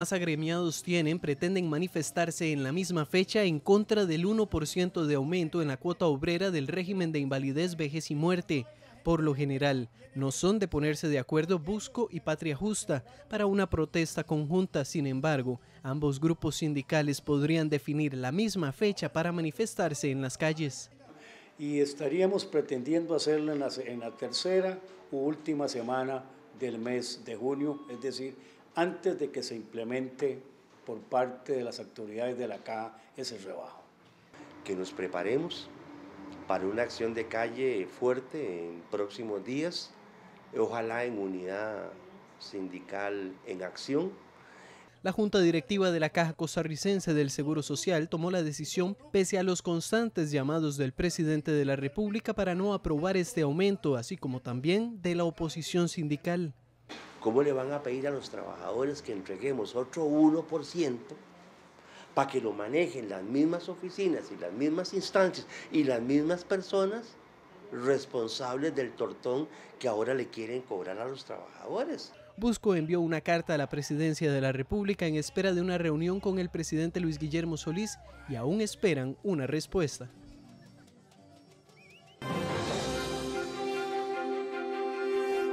más agremiados tienen pretenden manifestarse en la misma fecha en contra del 1% de aumento en la cuota obrera del régimen de invalidez, vejez y muerte. Por lo general, no son de ponerse de acuerdo Busco y Patria Justa para una protesta conjunta. Sin embargo, ambos grupos sindicales podrían definir la misma fecha para manifestarse en las calles. Y estaríamos pretendiendo hacerlo en la, en la tercera u última semana del mes de junio, es decir, antes de que se implemente por parte de las autoridades de la caja ese rebajo. Que nos preparemos para una acción de calle fuerte en próximos días, ojalá en unidad sindical en acción. La Junta Directiva de la Caja Costarricense del Seguro Social tomó la decisión pese a los constantes llamados del presidente de la República para no aprobar este aumento, así como también de la oposición sindical. ¿Cómo le van a pedir a los trabajadores que entreguemos otro 1% para que lo manejen las mismas oficinas y las mismas instancias y las mismas personas responsables del tortón que ahora le quieren cobrar a los trabajadores? Busco envió una carta a la presidencia de la República en espera de una reunión con el presidente Luis Guillermo Solís y aún esperan una respuesta.